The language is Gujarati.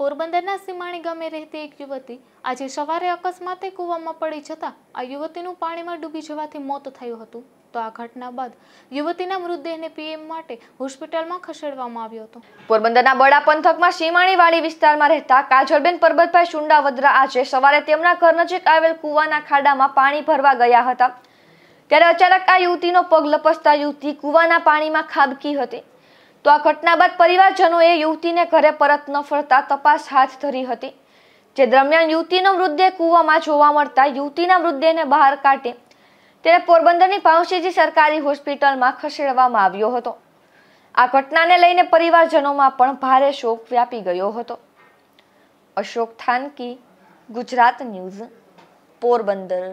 પોરબંદરના સીમાણી ગામે રહેતી એક યુવતી આજે સવારે અકસ્માતે કૂવામાં પડી જતા આ યુવતીનું પાણીમાં ડૂબી જવાથી મોત થયું હતું તો આ ઘટના બાદ યુવતીના મૃતદેહને પીએમ માટે હોસ્પિટલમાં ખસેડવામાં આવ્યો હતો પોરબંદરના બડા પંથકમાં સીમાણીવાડી વિસ્તારમાં રહેતા કાજલબેન પરબતભાઈ શુંડાવદરા આજે સવારે તેમના ઘર નજીક આવેલ કૂવાના ખાડામાં પાણી ભરવા ગયા હતા ત્યારે અચાનક આ યુવતીનો પગ લપસતા યુવતી કૂવાના પાણીમાં ખાબકી હતી તો આ ઘટના બાદ પરિવારજનોએ યુવતીને ઘરે પરત ન ફરતા તપાસ હાથ ધરી હતી જે દરમિયાન યુવતીનો મૃતદેહ કૂવામાં જોવા મળતા યુવતીના મૃતદેહને બહાર કાઢી તેને પોરબંદરની ભાવશીજી સરકારી હોસ્પિટલમાં ખસેડવામાં આવ્યો હતો આ ઘટનાને લઈને પરિવારજનોમાં પણ ભારે શોક વ્યાપી ગયો હતો અશોક થાનકી ગુજરાત ન્યૂઝ પોરબંદર